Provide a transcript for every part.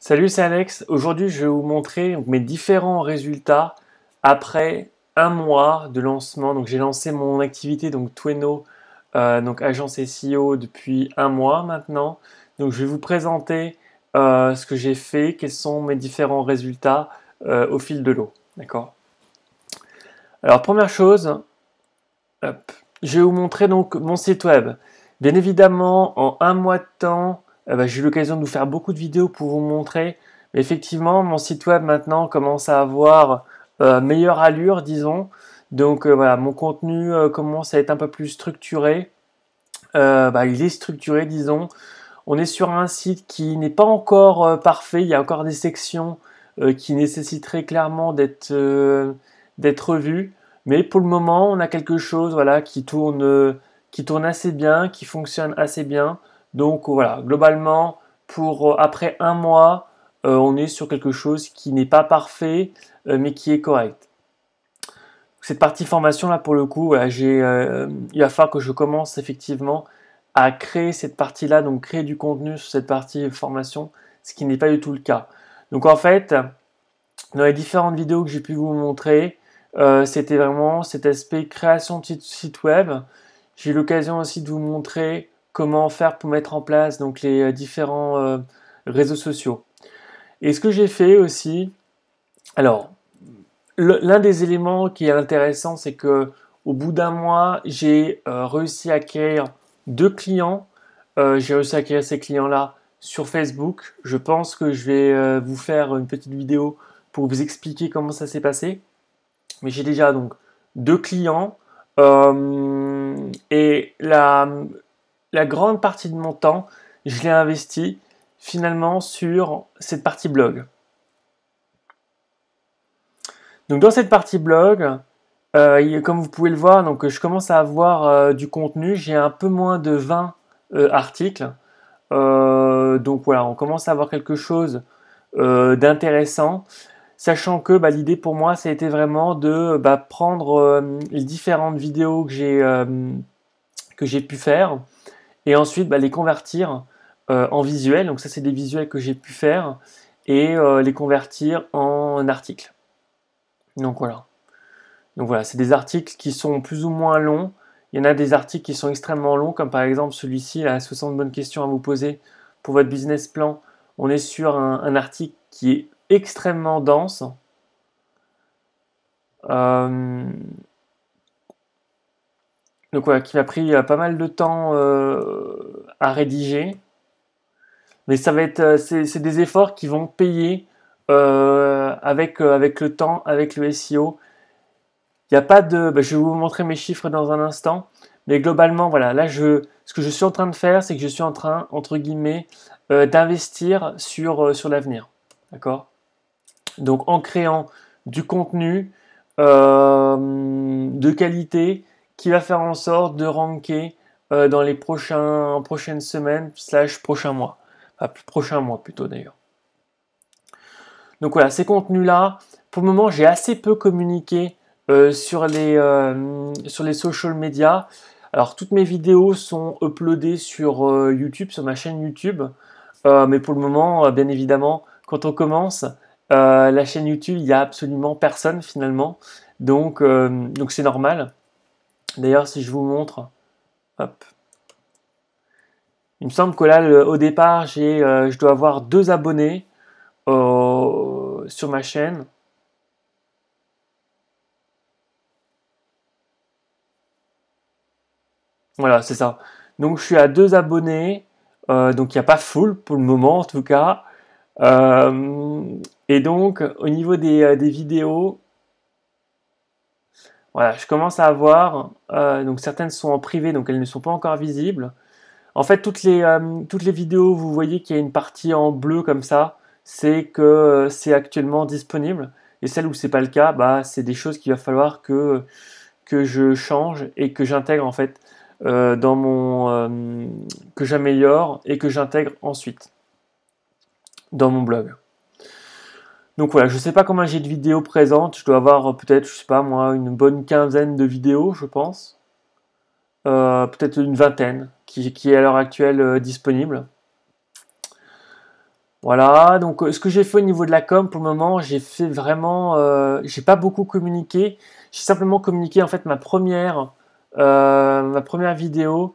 Salut, c'est Alex. Aujourd'hui, je vais vous montrer mes différents résultats après un mois de lancement. Donc, j'ai lancé mon activité, donc Tweno, euh, donc agence SEO, depuis un mois maintenant. Donc, je vais vous présenter euh, ce que j'ai fait, quels sont mes différents résultats euh, au fil de l'eau. D'accord Alors, première chose, je vais vous montrer donc mon site web. Bien évidemment, en un mois de temps, euh, bah, j'ai eu l'occasion de vous faire beaucoup de vidéos pour vous montrer. effectivement, mon site web maintenant commence à avoir euh, meilleure allure, disons. Donc euh, voilà, mon contenu commence à être un peu plus structuré. Bah, il est structuré, disons. On est sur un site qui n'est pas encore parfait. Il y a encore des sections qui nécessiteraient clairement d'être d'être Mais pour le moment, on a quelque chose voilà, qui tourne assez bien, qui fonctionne assez bien. Donc voilà, globalement, pour euh, après un mois, euh, on est sur quelque chose qui n'est pas parfait, euh, mais qui est correct. Cette partie formation là, pour le coup, il va falloir que je commence effectivement à créer cette partie là, donc créer du contenu sur cette partie formation, ce qui n'est pas du tout le cas. Donc en fait, dans les différentes vidéos que j'ai pu vous montrer, c'était vraiment cet aspect création de site web. J'ai eu l'occasion aussi de vous montrer comment faire pour mettre en place donc, les euh, différents euh, réseaux sociaux. Et ce que j'ai fait aussi, alors, l'un des éléments qui est intéressant, c'est que au bout d'un mois, j'ai euh, réussi à acquérir deux clients. j'ai réussi à acquérir ces clients-là sur Facebook. Je pense que je vais vous faire une petite vidéo pour vous expliquer comment ça s'est passé. Mais j'ai déjà donc deux clients. et la, la grande partie de mon temps, je l'ai investi finalement sur cette partie blog. Donc dans cette partie blog, euh, comme vous pouvez le voir, donc je commence à avoir euh, du contenu. J'ai un peu moins de 20 euh, articles. donc voilà, on commence à avoir quelque chose d'intéressant. Sachant que bah, l'idée pour moi, ça a été vraiment de bah, prendre les différentes vidéos que j'ai pu faire et ensuite, bah, les convertir euh, en visuel. Donc ça, c'est des visuels que j'ai pu faire et euh, les convertir en articles. Donc voilà. Donc voilà, c'est des articles qui sont plus ou moins longs. Il y en a des articles qui sont extrêmement longs, comme par exemple celui-ci, la 60 bonnes questions à vous poser pour votre business plan. On est sur un, article qui est extrêmement dense. Euh, donc voilà, qui m'a pris euh, pas mal de temps euh, à rédiger. Mais ça va être, euh, c'est des efforts qui vont payer avec, avec le temps, avec le SEO. Il n'y a pas de, bah, je vais vous montrer mes chiffres dans un instant. Mais globalement, voilà, là, je, ce que je suis en train de faire, c'est que je suis en train, entre guillemets, d'investir sur, sur l'avenir. D'accord Donc en créant du contenu de qualité qui va faire en sorte de ranker euh, dans les prochaines semaines, slash prochains mois. Enfin, prochain mois plutôt d'ailleurs. Donc voilà, ces contenus-là, pour le moment, j'ai assez peu communiqué euh, sur, les, euh, sur les social media. Alors, toutes mes vidéos sont uploadées sur YouTube, sur ma chaîne YouTube. mais pour le moment, bien évidemment, quand on commence, la chaîne YouTube, il n'y a absolument personne finalement. Donc, donc c'est normal. D'ailleurs, si je vous montre, hop. Il me semble que là, au départ, j'ai, euh, je dois avoir deux abonnés euh, sur ma chaîne. Voilà, c'est ça. Donc, je suis à deux abonnés. Euh, donc, il n'y a pas full pour le moment, en tout cas. et donc, au niveau des vidéos, voilà, je commence à avoir, euh, donc certaines sont en privé, donc elles ne sont pas encore visibles. En fait, toutes les, euh, toutes les vidéos, vous voyez qu'il y a une partie en bleu comme ça, c'est que euh, c'est actuellement disponible. Et celles où ce n'est pas le cas, bah, c'est des choses qu'il va falloir que, que je change et que j'intègre en fait dans mon que j'améliore et que j'intègre ensuite dans mon blog. Donc voilà, je ne sais pas combien j'ai de vidéos présentes. Je dois avoir euh, peut-être, je sais pas moi, une bonne quinzaine de vidéos, je pense. Euh, peut-être une vingtaine qui, est à l'heure actuelle euh, disponible. Voilà, donc ce que j'ai fait au niveau de la com pour le moment, j'ai fait vraiment, j'ai pas beaucoup communiqué, j'ai simplement communiqué en fait ma première, ma première vidéo,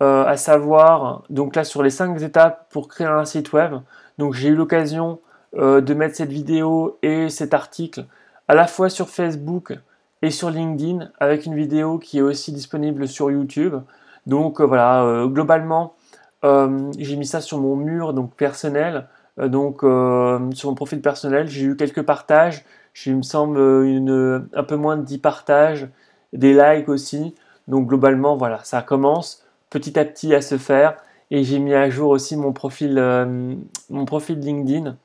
à savoir donc là sur les 5 étapes pour créer un site web. Donc j'ai eu l'occasion euh, de mettre cette vidéo et cet article à la fois sur Facebook et sur LinkedIn avec une vidéo qui est aussi disponible sur YouTube. Donc euh, voilà, euh, globalement, j'ai mis ça sur mon mur donc personnel, donc sur mon profil personnel. J'ai eu quelques partages, j'ai il me semble un peu moins de 10 partages, des likes aussi. Donc globalement, voilà, ça commence petit à petit à se faire. Et j'ai mis à jour aussi profil, mon profil LinkedIn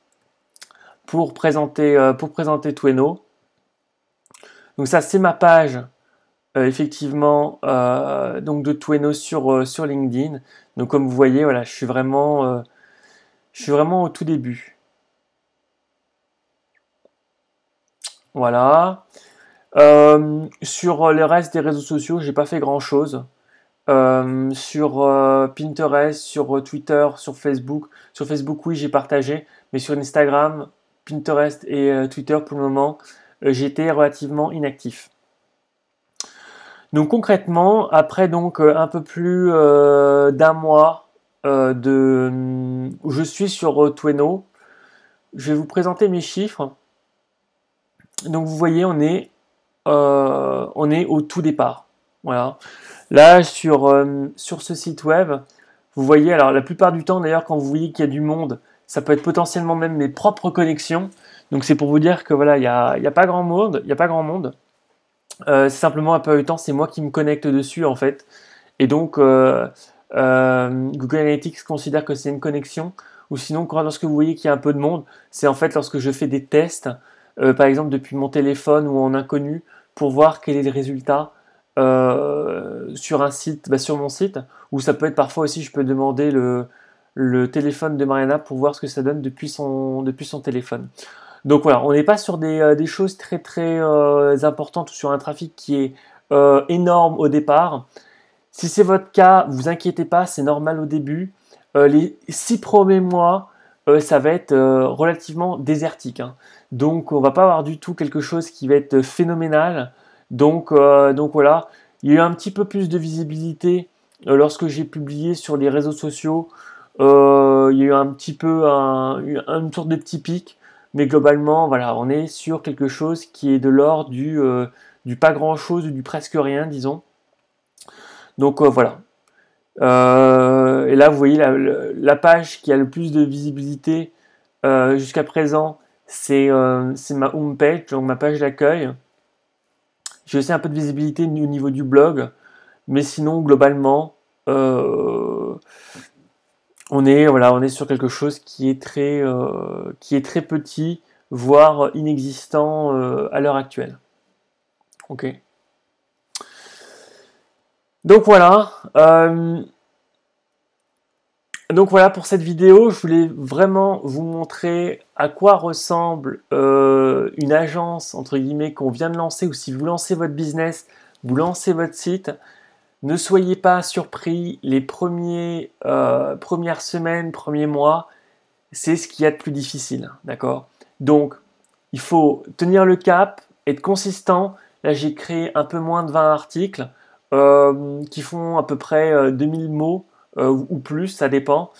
pour présenter, euh, pour présenter Tweno. Donc ça, c'est ma page, euh, effectivement, euh, donc de Tweno sur, sur LinkedIn. Donc comme vous voyez, voilà, je suis vraiment, je suis vraiment au tout début. Voilà. sur les restes des réseaux sociaux, j'ai pas fait grand chose. sur Pinterest, sur Twitter, sur Facebook. Sur Facebook, oui, j'ai partagé, mais sur Instagram, Pinterest et euh, Twitter pour le moment, euh, j'étais relativement inactif. Donc concrètement, après donc euh, un peu plus d'un mois de, où hum, je suis sur euh, je vais vous présenter mes chiffres. Donc vous voyez, on est, on est au tout départ. Voilà. Là, sur, sur ce site web, vous voyez, alors la plupart du temps d'ailleurs, quand vous voyez qu'il y a du monde, ça peut être potentiellement même mes propres connexions. Donc c'est pour vous dire que voilà, il n'y a, pas grand monde, il a pas grand monde. Euh, c'est simplement un peu de temps, c'est moi qui me connecte dessus en fait. Et donc euh, euh, Google Analytics considère que c'est une connexion. Ou sinon, quand, lorsque vous voyez qu'il y a un peu de monde, c'est en fait lorsque je fais des tests, par exemple depuis mon téléphone ou en inconnu, pour voir quel est le résultat sur un site, bah, sur mon site. Ou ça peut être parfois aussi, je peux demander le, le téléphone de Mariana pour voir ce que ça donne depuis son, depuis son téléphone. Donc voilà, on n'est pas sur des, euh, choses très très euh, importantes ou sur un trafic qui est euh, énorme au départ. Si c'est votre cas, vous inquiétez pas, c'est normal au début. les six premiers mois, ça va être relativement désertique. Hein. Donc on va pas avoir du tout quelque chose qui va être phénoménal. Donc, donc voilà, il y a eu un petit peu plus de visibilité lorsque j'ai publié sur les réseaux sociaux euh, il y a eu un petit peu un, une sorte de petit pic, mais globalement, voilà, on est sur quelque chose qui est de l'ordre du, euh, pas grand chose du presque rien, disons. Donc euh, voilà. et là, vous voyez la, la, page qui a le plus de visibilité jusqu'à présent, c'est ma home page, donc ma page d'accueil. J'ai aussi un peu de visibilité au niveau du blog, mais sinon, globalement, on est voilà, on est sur quelque chose qui est très euh, qui est très petit, voire inexistant euh, à l'heure actuelle. Ok. Donc voilà. Euh, donc voilà pour cette vidéo, je voulais vraiment vous montrer à quoi ressemble une agence entre guillemets qu'on vient de lancer ou si vous lancez votre business, vous lancez votre site, ne soyez pas surpris, les euh, premières semaines, premiers mois, c'est ce qu'il y a de plus difficile, d'accord Donc, il faut tenir le cap, être consistant. Là, j'ai créé un peu moins de 20 articles euh, qui font à peu près 2000 euh, mots ou plus, ça dépend.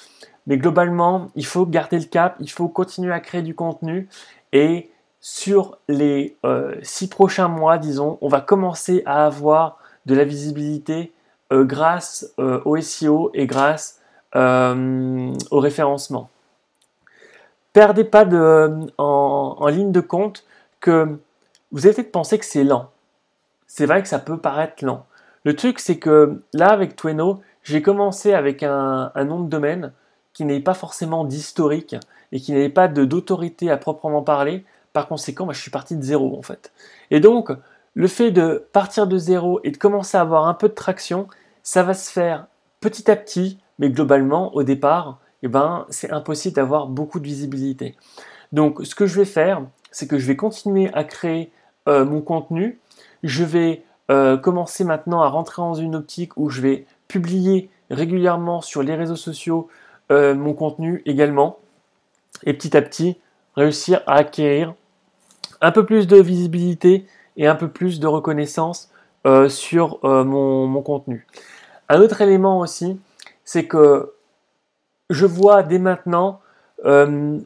Mais globalement, il faut garder le cap, il faut continuer à créer du contenu et sur les six prochains mois, disons, on va commencer à avoir de la visibilité euh, grâce euh, au SEO et grâce euh, au référencement. Perdez pas en, ligne de compte que vous avez peut-être pensé que c'est lent. C'est vrai que ça peut paraître lent. Le truc, c'est que là, avec Tweno, j'ai commencé avec un, nom de domaine qui n'est pas forcément d'historique et qui n'avait pas d'autorité à proprement parler. Par conséquent, je suis parti de zéro en fait. Et donc, le fait de partir de zéro et de commencer à avoir un peu de traction, ça va se faire petit à petit, mais globalement, au départ, eh ben, c'est impossible d'avoir beaucoup de visibilité. Donc, ce que je vais faire, c'est que je vais continuer à créer euh, mon contenu. Je vais euh, commencer maintenant à rentrer dans une optique où je vais publier régulièrement sur les réseaux sociaux euh, mon contenu également. Et petit à petit, réussir à acquérir un peu plus de visibilité un peu plus de reconnaissance euh, sur euh, mon, contenu. Un autre élément aussi, c'est que je vois dès maintenant, euh,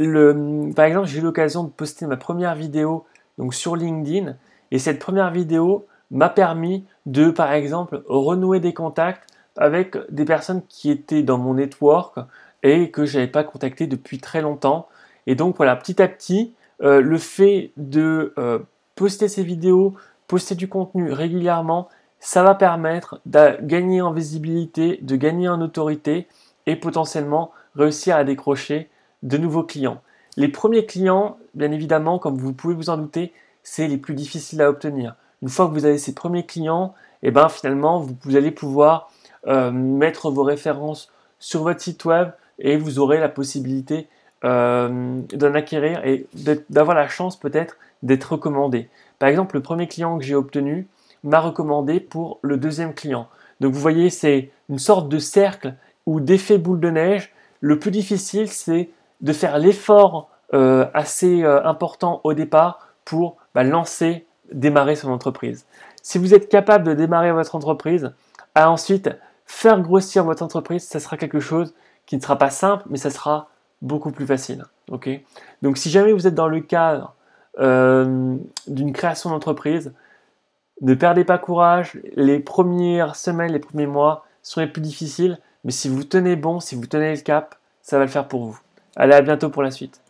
le, par exemple, j'ai eu l'occasion de poster ma première vidéo donc sur LinkedIn, et cette première vidéo m'a permis de, par exemple, renouer des contacts avec des personnes qui étaient dans mon network et que je n'avais pas contacté depuis très longtemps. Et donc voilà, petit à petit, le fait de poster ces vidéos, poster du contenu régulièrement, ça va permettre de gagner en visibilité, de gagner en autorité et potentiellement réussir à décrocher de nouveaux clients. Les premiers clients, bien évidemment, comme vous pouvez vous en douter, c'est les plus difficiles à obtenir. Une fois que vous avez ces premiers clients, et eh ben finalement, vous, allez pouvoir euh, mettre vos références sur votre site web et vous aurez la possibilité euh, d'en acquérir et d'avoir la chance peut-être d'être recommandé. Par exemple, le premier client que j'ai obtenu m'a recommandé pour le deuxième client. Donc vous voyez, c'est une sorte de cercle ou d'effet boule de neige. Le plus difficile, c'est de faire l'effort euh, assez euh, important au départ pour bah, lancer, démarrer son entreprise. Si vous êtes capable de démarrer votre entreprise, à ensuite faire grossir votre entreprise, ça sera quelque chose qui ne sera pas simple, mais ça sera beaucoup plus facile. ok Donc si jamais vous êtes dans le cadre euh, d'une création d'entreprise, ne perdez pas courage. Les premières semaines, les premiers mois sont les plus difficiles, mais si vous tenez bon, si vous tenez le cap, ça va le faire pour vous. Allez, à bientôt pour la suite.